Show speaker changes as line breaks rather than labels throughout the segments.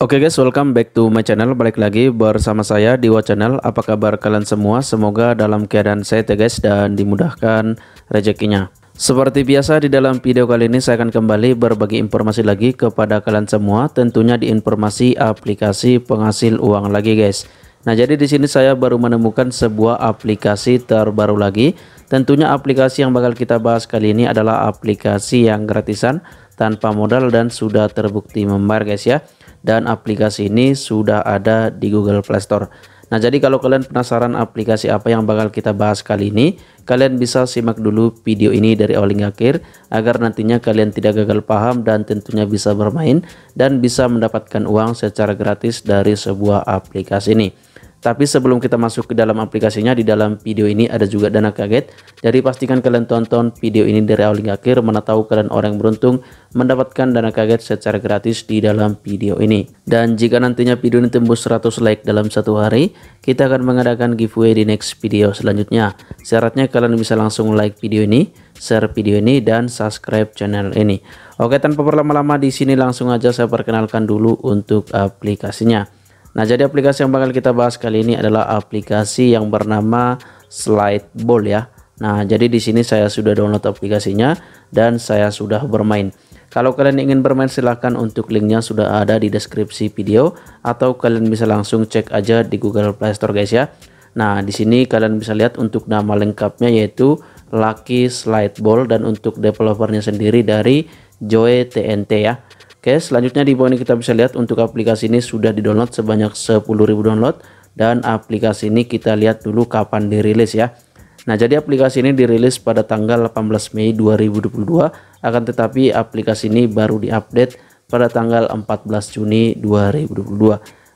Oke okay guys, welcome back to my channel. Balik lagi bersama saya di Dewa Channel. Apa kabar kalian semua? Semoga dalam keadaan sehat ya guys dan dimudahkan rezekinya. Seperti biasa di dalam video kali ini saya akan kembali berbagi informasi lagi kepada kalian semua tentunya di informasi aplikasi penghasil uang lagi guys. Nah, jadi di sini saya baru menemukan sebuah aplikasi terbaru lagi. Tentunya aplikasi yang bakal kita bahas kali ini adalah aplikasi yang gratisan tanpa modal dan sudah terbukti membayar guys ya dan aplikasi ini sudah ada di Google Play Store. Nah, jadi kalau kalian penasaran aplikasi apa yang bakal kita bahas kali ini, kalian bisa simak dulu video ini dari awal hingga akhir agar nantinya kalian tidak gagal paham dan tentunya bisa bermain dan bisa mendapatkan uang secara gratis dari sebuah aplikasi ini. Tapi sebelum kita masuk ke dalam aplikasinya, di dalam video ini ada juga dana kaget. Jadi pastikan kalian tonton video ini dari awal hingga akhir, mana tahu kalian orang yang beruntung mendapatkan dana kaget secara gratis di dalam video ini. Dan jika nantinya video ini tembus 100 like dalam satu hari, kita akan mengadakan giveaway di next video selanjutnya. Syaratnya kalian bisa langsung like video ini, share video ini, dan subscribe channel ini. Oke, tanpa berlama-lama di sini langsung aja saya perkenalkan dulu untuk aplikasinya. Nah, jadi aplikasi yang bakal kita bahas kali ini adalah aplikasi yang bernama Slide Ball ya. Nah, jadi di sini saya sudah download aplikasinya dan saya sudah bermain. Kalau kalian ingin bermain silahkan untuk linknya sudah ada di deskripsi video atau kalian bisa langsung cek aja di Google Play Store guys ya. Nah, di sini kalian bisa lihat untuk nama lengkapnya yaitu Lucky Slide Ball dan untuk developernya sendiri dari Joy TNT ya. Oke, selanjutnya di bawah ini kita bisa lihat untuk aplikasi ini sudah di-download sebanyak 10.000 download dan aplikasi ini kita lihat dulu kapan dirilis ya. Nah, jadi aplikasi ini dirilis pada tanggal 18 Mei 2022, akan tetapi aplikasi ini baru diupdate pada tanggal 14 Juni 2022.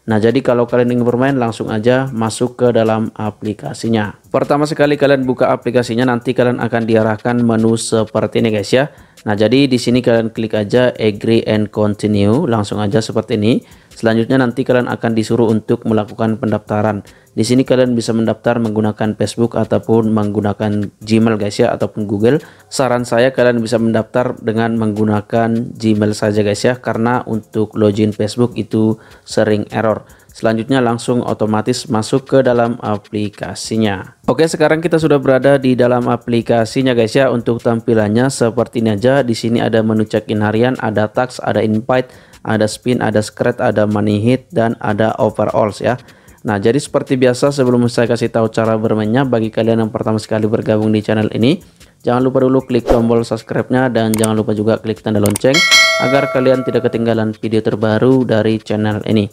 Nah, jadi kalau kalian ingin bermain langsung aja masuk ke dalam aplikasinya. Pertama sekali kalian buka aplikasinya nanti kalian akan diarahkan menu seperti ini guys ya. Nah, jadi di sini kalian klik aja agree and continue langsung aja seperti ini. Selanjutnya nanti kalian akan disuruh untuk melakukan pendaftaran. Di sini kalian bisa mendaftar menggunakan Facebook ataupun menggunakan Gmail guys ya ataupun Google. Saran saya kalian bisa mendaftar dengan menggunakan Gmail saja guys ya karena untuk login Facebook itu sering error. Selanjutnya langsung otomatis masuk ke dalam aplikasinya. Oke, sekarang kita sudah berada di dalam aplikasinya guys ya. Untuk tampilannya seperti ini aja. Di sini ada menu check-in harian, ada tax, ada invite, ada spin, ada scratch, ada money hit, dan ada overalls ya. Nah, jadi seperti biasa sebelum saya kasih tahu cara bermainnya bagi kalian yang pertama sekali bergabung di channel ini, jangan lupa dulu klik tombol subscribe-nya dan jangan lupa juga klik tanda lonceng agar kalian tidak ketinggalan video terbaru dari channel ini.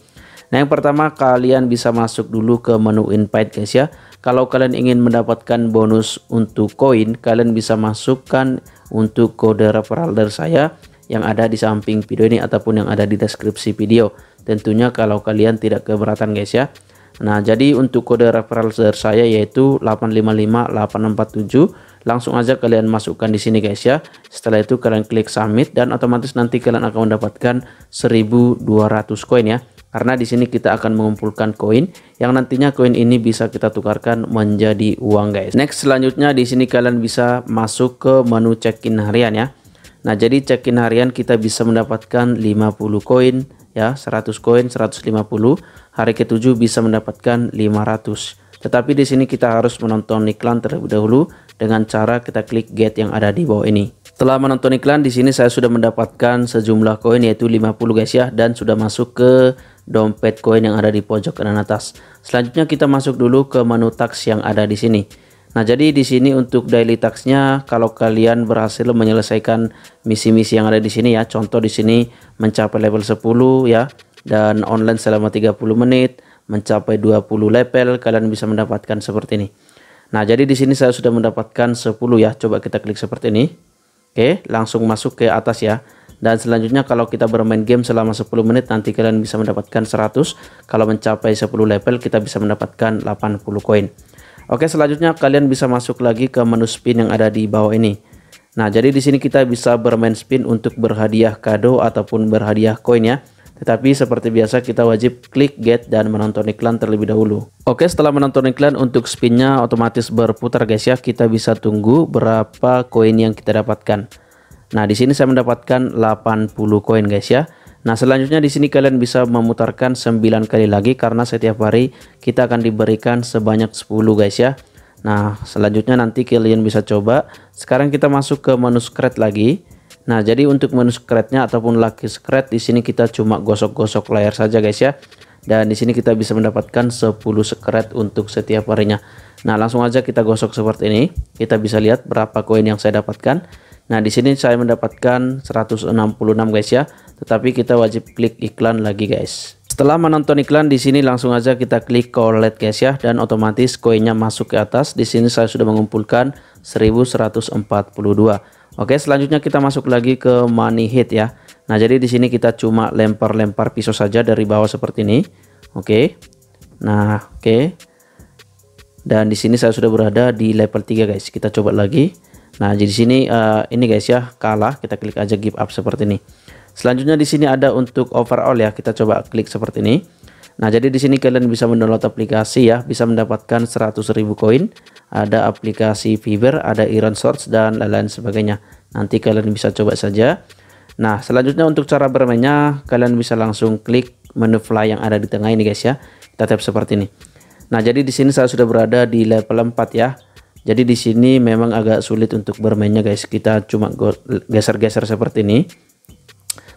Nah, yang pertama kalian bisa masuk dulu ke menu invite guys ya. Kalau kalian ingin mendapatkan bonus untuk koin, kalian bisa masukkan untuk kode referral dari saya yang ada di samping video ini ataupun yang ada di deskripsi video tentunya kalau kalian tidak keberatan guys ya Nah jadi untuk kode referral saya yaitu 855847 langsung aja kalian masukkan di sini guys ya setelah itu kalian klik submit dan otomatis nanti kalian akan mendapatkan 1200 koin ya karena di sini kita akan mengumpulkan koin yang nantinya koin ini bisa kita tukarkan menjadi uang guys. Next selanjutnya di sini kalian bisa masuk ke menu check-in harian ya. Nah, jadi check-in harian kita bisa mendapatkan 50 koin ya, 100 koin 150. Hari ke-7 bisa mendapatkan 500. Tetapi di sini kita harus menonton iklan terlebih dahulu dengan cara kita klik get yang ada di bawah ini. Setelah menonton iklan di sini saya sudah mendapatkan sejumlah koin yaitu 50 guys ya dan sudah masuk ke dompet koin yang ada di pojok kanan atas. Selanjutnya kita masuk dulu ke menu tax yang ada di sini. Nah, jadi di sini untuk daily tax-nya kalau kalian berhasil menyelesaikan misi-misi yang ada di sini ya. Contoh di sini mencapai level 10 ya dan online selama 30 menit, mencapai 20 level kalian bisa mendapatkan seperti ini. Nah, jadi di sini saya sudah mendapatkan 10 ya. Coba kita klik seperti ini. Oke, langsung masuk ke atas ya. Dan selanjutnya kalau kita bermain game selama 10 menit nanti kalian bisa mendapatkan 100. Kalau mencapai 10 level kita bisa mendapatkan 80 koin. Oke, selanjutnya kalian bisa masuk lagi ke menu spin yang ada di bawah ini. Nah, jadi di sini kita bisa bermain spin untuk berhadiah kado ataupun berhadiah koin ya. Tetapi seperti biasa kita wajib klik get dan menonton iklan terlebih dahulu. Oke setelah menonton iklan untuk spinnya otomatis berputar guys ya. Kita bisa tunggu berapa koin yang kita dapatkan. Nah di sini saya mendapatkan 80 koin guys ya. Nah, selanjutnya di sini kalian bisa memutarkan 9 kali lagi karena setiap hari kita akan diberikan sebanyak 10 guys ya. Nah, selanjutnya nanti kalian bisa coba. Sekarang kita masuk ke menu scratch lagi. Nah, jadi untuk menu scratch ataupun lucky scratch di sini kita cuma gosok-gosok layar saja guys ya. Dan di sini kita bisa mendapatkan 10 scratch untuk setiap harinya. Nah, langsung aja kita gosok seperti ini. Kita bisa lihat berapa koin yang saya dapatkan. Nah, di sini saya mendapatkan 166 guys ya. Tetapi kita wajib klik iklan lagi guys. Setelah menonton iklan di sini langsung aja kita klik collect guys ya dan otomatis koinnya masuk ke atas. Di sini saya sudah mengumpulkan 1142. Oke, selanjutnya kita masuk lagi ke money hit ya. Nah, jadi di sini kita cuma lempar-lempar pisau saja dari bawah seperti ini. Oke. Nah, oke. Dan di sini saya sudah berada di level 3 guys. Kita coba lagi. Nah, jadi sini uh, ini guys ya, kalah kita klik aja give up seperti ini. Selanjutnya di sini ada untuk overall ya, kita coba klik seperti ini. Nah, jadi di sini kalian bisa mendownload aplikasi ya, bisa mendapatkan 100.000 koin, ada aplikasi fiber ada Iron Source dan lain-lain sebagainya. Nanti kalian bisa coba saja. Nah, selanjutnya untuk cara bermainnya, kalian bisa langsung klik menu fly yang ada di tengah ini guys ya. Kita tap seperti ini. Nah, jadi di sini saya sudah berada di level 4 ya. Jadi di sini memang agak sulit untuk bermainnya guys. Kita cuma geser-geser seperti ini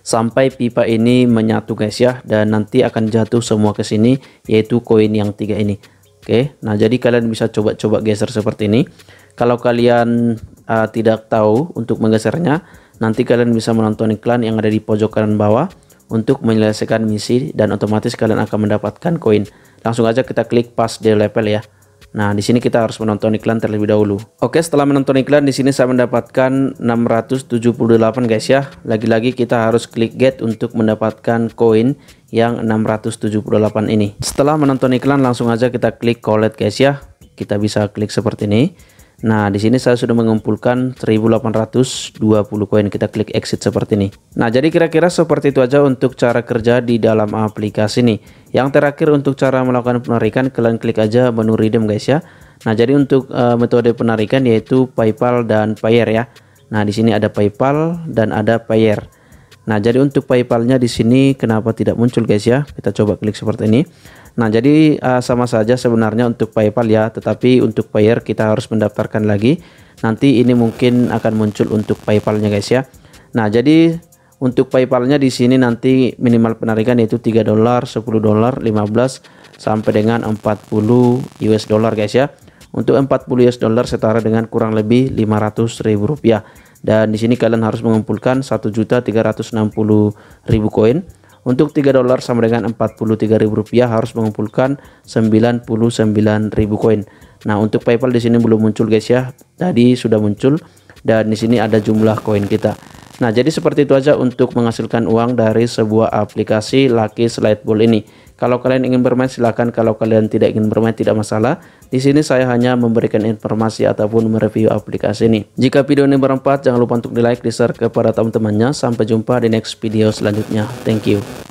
sampai pipa ini menyatu guys ya dan nanti akan jatuh semua ke sini yaitu koin yang tiga ini oke nah jadi kalian bisa coba-coba geser seperti ini kalau kalian uh, tidak tahu untuk menggesernya nanti kalian bisa menonton iklan yang ada di pojok kanan bawah untuk menyelesaikan misi dan otomatis kalian akan mendapatkan koin langsung aja kita klik pas di level ya Nah, di sini kita harus menonton iklan terlebih dahulu. Oke, setelah menonton iklan di sini saya mendapatkan 678 guys ya. Lagi-lagi kita harus klik get untuk mendapatkan koin yang 678 ini. Setelah menonton iklan langsung aja kita klik collect guys ya. Kita bisa klik seperti ini. Nah, di sini saya sudah mengumpulkan 1820 koin. Kita klik exit seperti ini. Nah, jadi kira-kira seperti itu aja untuk cara kerja di dalam aplikasi ini. Yang terakhir untuk cara melakukan penarikan kalian klik aja menu redeem guys ya. Nah, jadi untuk uh, metode penarikan yaitu PayPal dan Payer ya. Nah, di sini ada PayPal dan ada Payer. Nah, jadi untuk PayPal-nya di sini kenapa tidak muncul guys ya? Kita coba klik seperti ini. Nah, jadi uh, sama saja sebenarnya untuk PayPal ya, tetapi untuk Payer kita harus mendaftarkan lagi. Nanti ini mungkin akan muncul untuk PayPal-nya guys ya. Nah, jadi untuk PayPal-nya di sini nanti minimal penarikan yaitu 3 dolar, 10 dolar, 15 sampai dengan 40 US dollar guys ya. Untuk 40 US dollar setara dengan kurang lebih 500 ribu rupiah. Dan di sini kalian harus mengumpulkan 1.360.000 koin. Untuk 3 dolar sama dengan 43.000 rupiah harus mengumpulkan ribu koin. Nah, untuk PayPal di sini belum muncul guys ya. Tadi sudah muncul dan di sini ada jumlah koin kita. Nah, jadi seperti itu aja untuk menghasilkan uang dari sebuah aplikasi Lucky Slide Pool ini. Kalau kalian ingin bermain silahkan, kalau kalian tidak ingin bermain tidak masalah. Di sini saya hanya memberikan informasi ataupun mereview aplikasi ini. Jika video ini bermanfaat, jangan lupa untuk di like, di share kepada teman-temannya. Sampai jumpa di next video selanjutnya. Thank you.